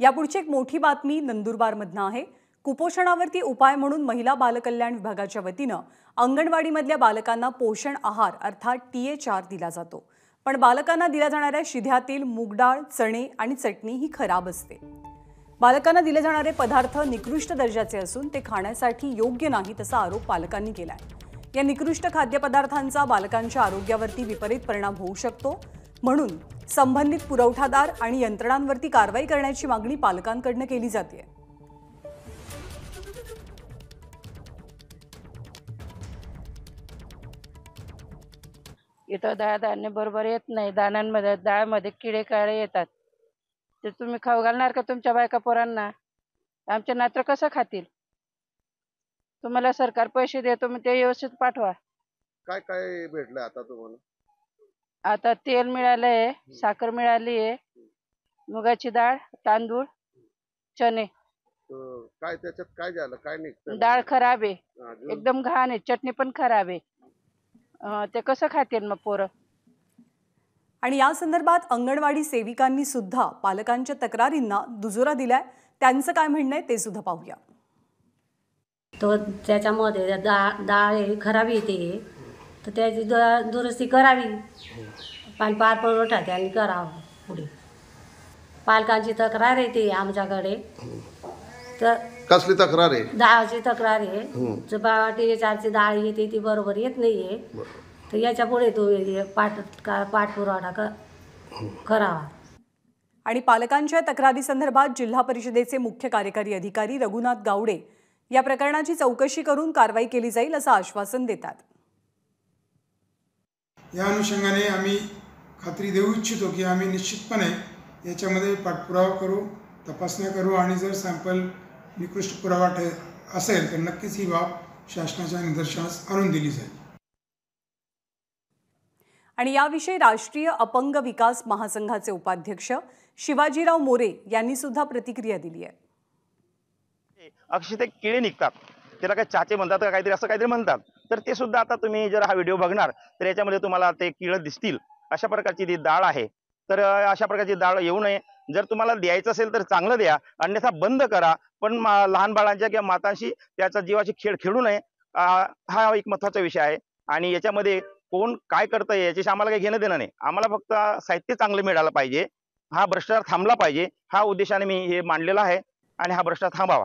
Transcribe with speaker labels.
Speaker 1: यापुढची एक मोठी बातमी नंदुरबारमधनं आहे कुपोषणावरती उपाय म्हणून महिला बालकल्याण विभागाच्या वतीनं अंगणवाडीमधल्या बालकांना पोषण आहार अर्थात टी एच आर दिला जातो पण बालकांना दिल्या जाणाऱ्या शिध्यातील मुगडाळ चणे आणि चटणी ही खराब असते बालकांना दिले जाणारे पदार्थ निकृष्ट दर्जाचे असून ते खाण्यासाठी योग्य नाहीत असा आरोप पालकांनी केलाय या निकृष्ट खाद्यपदार्थांचा बालकांच्या आरोग्यावरती विपरीत परिणाम होऊ शकतो म्हणून संबंधित पुरवठादार आणि यंत्रणांवरती कारवाई करण्याची मागणी पालकांकडनं केली जाते इथं डाळ
Speaker 2: धान्य बरोबर येत नाही दाण्यांमध्ये डाळमध्ये किडे काळे येतात ते तुम्ही खाऊ घालणार का तुमच्या बायका पोरांना आमचे नात्र कसं खातील तुम्हाला सरकार पैसे देतो मग ते व्यवस्थित पाठवा
Speaker 3: काय काय भेटलं आता तुम्हाला
Speaker 2: आता तेल मिळालंय साखर मिळाली आहे मुगाची डाळ तांदूळ चणे
Speaker 3: काय त्याच्यात काय झालं काय नाही डाळ खराब आहे एकदम घाण
Speaker 1: आहे चटणी पण खराब आहे ते कसं खातील मग पोरं आणि या संदर्भात अंगणवाडी सेविकांनी सुद्धा पालकांच्या तक्रारींना दुजोरा दिलाय त्यांचं काय म्हणणं आहे ते सुद्धा पाहूया
Speaker 4: तो त्याच्यामध्ये डाळ डाळ खराब येते तर त्याची दुरुस्ती करावी हो. पण पार पुरवठा त्यांनी करावा पुढे पालकांची तक्रार येते आमच्याकडे हो. तर
Speaker 3: कसली तक्रार आहे
Speaker 4: दहाची तक्रार आहे बाबा हो. चारची डाळ येते ती बरोबर येत नाही आहे तर याच्या पुढे तो पाठ
Speaker 1: का पाठपुरवठा करावा आणि पालकांच्या तक्रारीसंदर्भात जिल्हा परिषदेचे मुख्य कार्यकारी अधिकारी रघुनाथ गावडे या प्रकरणाची चौकशी करून कारवाई केली जाईल असं आश्वासन देतात
Speaker 3: या अनुषंगाने आम्ही खात्री देऊ इच्छितो की आम्ही निश्चितपणे याच्यामध्ये पाठपुरावा करू तपासण्या करू आणि जर सॅम्पल निकृष्ट पुरावा ठे असेल तर नक्कीच ही बाब शासनाच्या निदर्शनास आणून दिली जाईल
Speaker 1: आणि याविषयी राष्ट्रीय अपंग विकास महासंघाचे उपाध्यक्ष शिवाजीराव मोरे यांनी
Speaker 3: सुद्धा प्रतिक्रिया दिली आहे अक्षय ते किडे निघतात त्याला काय चाचे म्हणतात का काहीतरी असं काहीतरी म्हणतात तर ते सुद्धा आता तुम्ही जर हा व्हिडिओ बघणार तर याच्यामध्ये तुम्हाला ते किळ दिसतील अशा प्रकारची ती डाळ आहे तर अशा प्रकारची डाळ येऊ नये जर तुम्हाला द्यायचं असेल तर चांगलं द्या अन्यथा बंद करा पण लहान बाळांच्या किंवा मातांशी त्याचा जीवाशी खेळ खेळू नये हा एक महत्वाचा विषय आहे आणि याच्यामध्ये कोण काय करतं याच्याशी आम्हाला काही घेणं देणं नाही आम्हाला फक्त साहित्य चांगलं मिळालं पाहिजे हा भ्रष्टाचार थांबला पाहिजे हा उद्देशाने मी हे मांडलेला आहे आणि हा भ्रष्टाचार थांबावा